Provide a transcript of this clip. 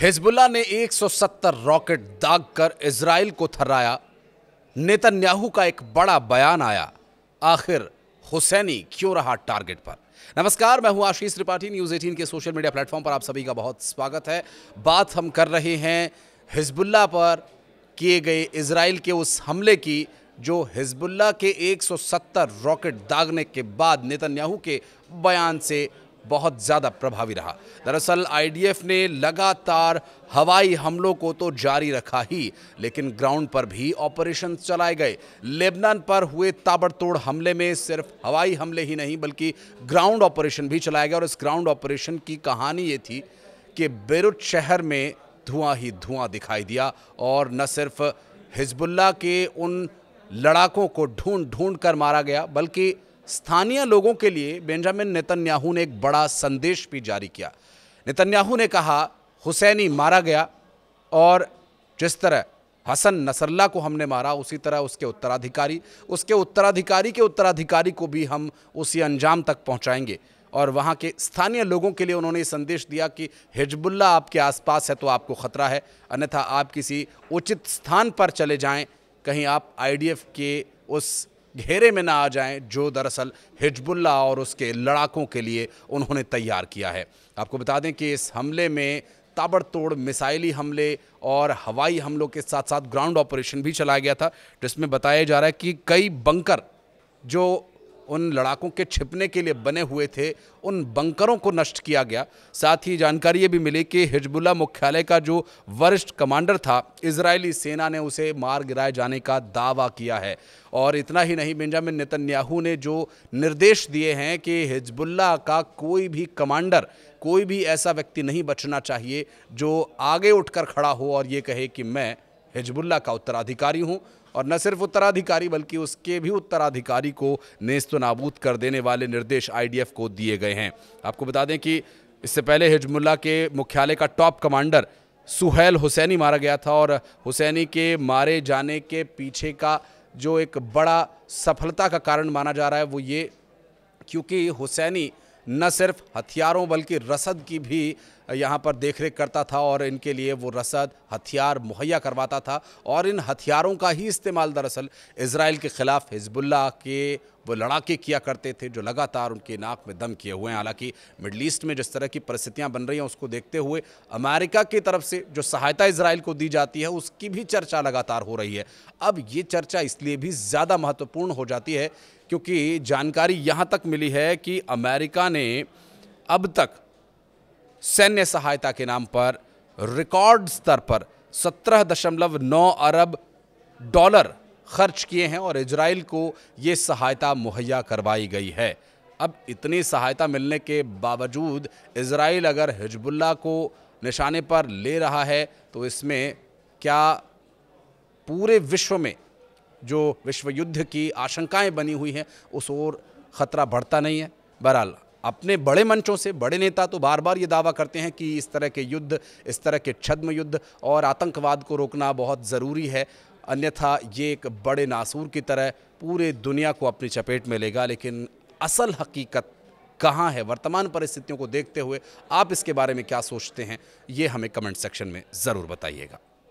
Hezbollah ने 170 rocket दागकर Israel को थर्राया Netanyahu का एक बड़ा बयान आया आखिर हुसैनी क्यों रहा टारगेट पर नमस्कार मैं हूं आशीष त्रिपाठी न्यूज़ 18 के सोशल मीडिया प्लेटफॉर्म पर आप सभी का बहुत स्वागत है बात हम कर रहे हैं हिजबुल्ला पर किए गए इसराइल के उस हमले की जो हिजबुल्ला के 170 रॉकेट दागने के बाद नेतन्याहू के बयान से बहुत ज़्यादा प्रभावी रहा दरअसल आईडीएफ ने लगातार हवाई हमलों को तो जारी रखा ही लेकिन ग्राउंड पर भी ऑपरेशन चलाए गए लेबनान पर हुए ताबड़तोड़ हमले में सिर्फ हवाई हमले ही नहीं बल्कि ग्राउंड ऑपरेशन भी चलाया गया और इस ग्राउंड ऑपरेशन की कहानी ये थी कि बेरुत शहर में धुआं ही धुआं दिखाई दिया और न सिर्फ हिजबुल्ला के उन लड़ाकों को ढूंढ ढूंढ कर मारा गया बल्कि स्थानीय लोगों के लिए बेंजामिन नेतन्याहू ने एक बड़ा संदेश भी जारी किया नेतन्याहू ने कहा हुसैनी मारा गया और जिस तरह हसन नसरल्ला को हमने मारा उसी तरह उसके उत्तराधिकारी उसके उत्तराधिकारी के उत्तराधिकारी को भी हम उसी अंजाम तक पहुंचाएंगे और वहां के स्थानीय लोगों के लिए उन्होंने संदेश दिया कि हिजबुल्ला आपके आसपास है तो आपको ख़तरा है अन्यथा आप किसी उचित स्थान पर चले जाएं कहीं आप आईडीएफ के उस घेरे में ना आ जाएं जो दरअसल हिजबुल्ला और उसके लड़ाकों के लिए उन्होंने तैयार किया है आपको बता दें कि इस हमले में ताबड़तोड़ मिसाइली हमले और हवाई हमलों के साथ साथ ग्राउंड ऑपरेशन भी चलाया गया था जिसमें बताया जा रहा है कि कई बंकर जो उन लड़ाकों के छिपने के लिए बने हुए थे उन बंकरों को नष्ट किया गया साथ ही जानकारी ये भी मिली कि हिजबुल्ला मुख्यालय का जो वरिष्ठ कमांडर था इसराइली सेना ने उसे मार गिराए जाने का दावा किया है और इतना ही नहीं बेंजामिन नितन्याहू ने जो निर्देश दिए हैं कि हिजबुल्ला का कोई भी कमांडर कोई भी ऐसा व्यक्ति नहीं बचना चाहिए जो आगे उठकर खड़ा हो और ये कहे कि मैं हिजबुल्ला का उत्तराधिकारी हूँ और न सिर्फ उत्तराधिकारी बल्कि उसके भी उत्तराधिकारी को नेस्त नाबूद कर देने वाले निर्देश आईडीएफ को दिए गए हैं आपको बता दें कि इससे पहले हिजमुल्ला के मुख्यालय का टॉप कमांडर सुहैल हुसैनी मारा गया था और हुसैनी के मारे जाने के पीछे का जो एक बड़ा सफलता का कारण माना जा रहा है वो ये क्योंकि हुसैनी न सिर्फ हथियारों बल्कि रसद की भी यहाँ पर देखरेख करता था और इनके लिए वो रसद हथियार मुहैया करवाता था और इन हथियारों का ही इस्तेमाल दरअसल इसराइल के ख़िलाफ़ हिजबुल्ला के वो लड़ाके किया करते थे जो लगातार उनके नाक में दम किए हुए हैं हालांकि मिडल ईस्ट में जिस तरह की परिस्थितियां बन रही हैं उसको देखते हुए अमेरिका की तरफ से जो सहायता इसराइल को दी जाती है उसकी भी चर्चा लगातार हो रही है अब ये चर्चा इसलिए भी ज़्यादा महत्वपूर्ण हो जाती है क्योंकि जानकारी यहाँ तक मिली है कि अमेरिका ने अब तक सैन्य सहायता के नाम पर रिकॉर्ड स्तर पर 17.9 अरब डॉलर खर्च किए हैं और इजराइल को ये सहायता मुहैया करवाई गई है अब इतनी सहायता मिलने के बावजूद इसराइल अगर हिजबुल्ला को निशाने पर ले रहा है तो इसमें क्या पूरे विश्व में जो विश्व युद्ध की आशंकाएं बनी हुई हैं उस ओर ख़तरा बढ़ता नहीं है बहरहाल अपने बड़े मंचों से बड़े नेता तो बार बार ये दावा करते हैं कि इस तरह के युद्ध इस तरह के छद्म युद्ध और आतंकवाद को रोकना बहुत ज़रूरी है अन्यथा ये एक बड़े नासूर की तरह पूरे दुनिया को अपनी चपेट में लेगा लेकिन असल हकीकत कहाँ है वर्तमान परिस्थितियों को देखते हुए आप इसके बारे में क्या सोचते हैं ये हमें कमेंट सेक्शन में ज़रूर बताइएगा